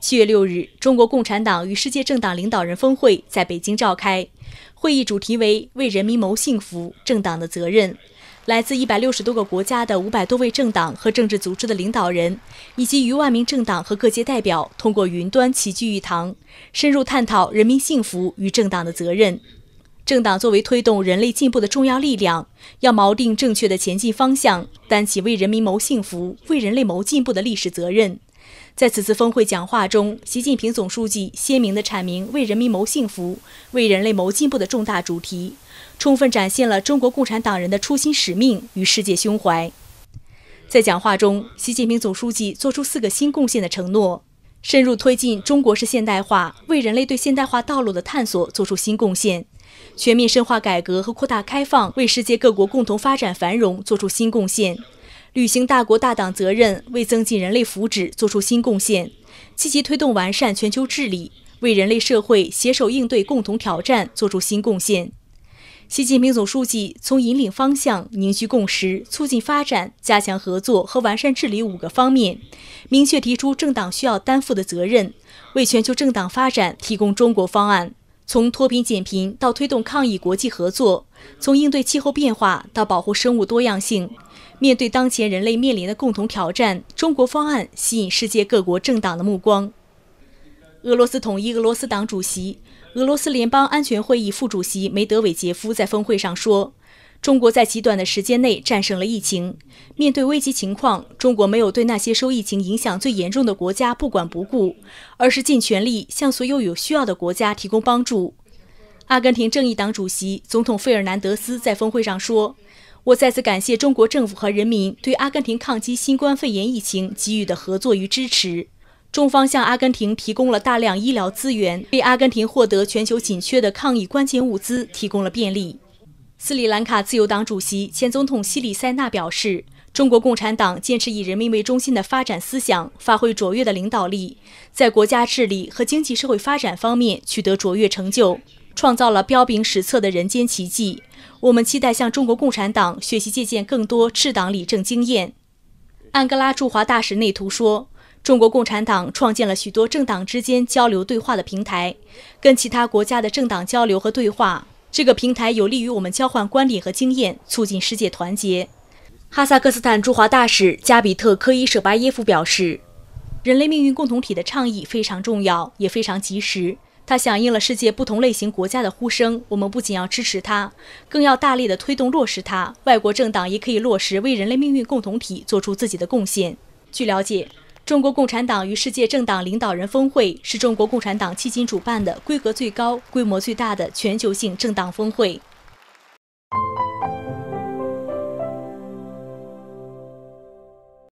七月六日，中国共产党与世界政党领导人峰会在北京召开，会议主题为“为人民谋幸福，政党的责任”。来自一百六十多个国家的五百多位政党和政治组织的领导人，以及逾万名政党和各界代表，通过云端齐聚一堂，深入探讨人民幸福与政党的责任。政党作为推动人类进步的重要力量，要锚定正确的前进方向，担起为人民谋幸福、为人类谋进步的历史责任。在此次峰会讲话中，习近平总书记鲜明地阐明“为人民谋幸福，为人类谋进步”的重大主题，充分展现了中国共产党人的初心使命与世界胸怀。在讲话中，习近平总书记作出四个新贡献的承诺：深入推进中国式现代化，为人类对现代化道路的探索作出新贡献；全面深化改革和扩大开放，为世界各国共同发展繁荣作出新贡献。履行大国大党责任，为增进人类福祉作出新贡献；积极推动完善全球治理，为人类社会携手应对共同挑战作出新贡献。习近平总书记从引领方向、凝聚共识、促进发展、加强合作和完善治理五个方面，明确提出政党需要担负的责任，为全球政党发展提供中国方案。从脱贫减贫到推动抗疫国际合作，从应对气候变化到保护生物多样性，面对当前人类面临的共同挑战，中国方案吸引世界各国政党的目光。俄罗斯统一俄罗斯党主席、俄罗斯联邦安全会议副主席梅德韦杰夫在峰会上说。中国在极短的时间内战胜了疫情。面对危机情况，中国没有对那些受疫情影响最严重的国家不管不顾，而是尽全力向所有有需要的国家提供帮助。阿根廷正义党主席总统费尔南德斯在峰会上说：“我再次感谢中国政府和人民对阿根廷抗击新冠肺炎疫情给予的合作与支持。中方向阿根廷提供了大量医疗资源，为阿根廷获得全球紧缺的抗疫关键物资提供了便利。”斯里兰卡自由党主席、前总统西里塞纳表示：“中国共产党坚持以人民为中心的发展思想，发挥卓越的领导力，在国家治理和经济社会发展方面取得卓越成就，创造了彪炳史册的人间奇迹。我们期待向中国共产党学习借鉴更多治党理政经验。”安哥拉驻华大使内图说：“中国共产党创建了许多政党之间交流对话的平台，跟其他国家的政党交流和对话。”这个平台有利于我们交换观点和经验，促进世界团结。哈萨克斯坦驻华大使加比特科伊舍巴耶夫表示：“人类命运共同体的倡议非常重要，也非常及时。它响应了世界不同类型国家的呼声。我们不仅要支持它，更要大力的推动落实它。外国政党也可以落实，为人类命运共同体做出自己的贡献。”据了解。中国共产党与世界政党领导人峰会是中国共产党迄今主办的规格最高、规模最大的全球性政党峰会。